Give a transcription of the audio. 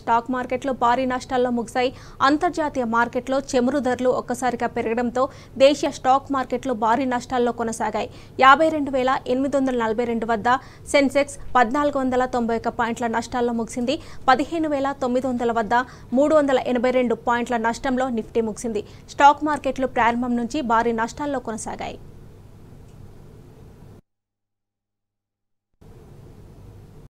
stock మార్కెట్లు భారీ నష్టాల్లో ముగిశాయి అంతర్జాతీయ మార్కెట్లో చెమురు ధరలు ఒక్కసారిగా పెరగడంతో దేశీయ స్టాక్ మార్కెట్లు భారీ నష్టాల్లో కొనసాగాయి యాభై రెండు వేల ఎనిమిది వందల నలభై రెండు వద్ద సెన్సెక్స్ పద్నాలుగు వందల తొంభై ఒక్క పాయింట్ల నష్టాల్లో ముగిసింది పదిహేను వేల తొమ్మిది వందల వద్ద మూడు వందల ఎనభై రెండు పాయింట్ల నష్టంలో నిఫ్టీ ముగిసింది స్టాక్ మార్కెట్లు ప్రారంభం నుంచి భారీ నష్టాల్లో కొనసాగాయి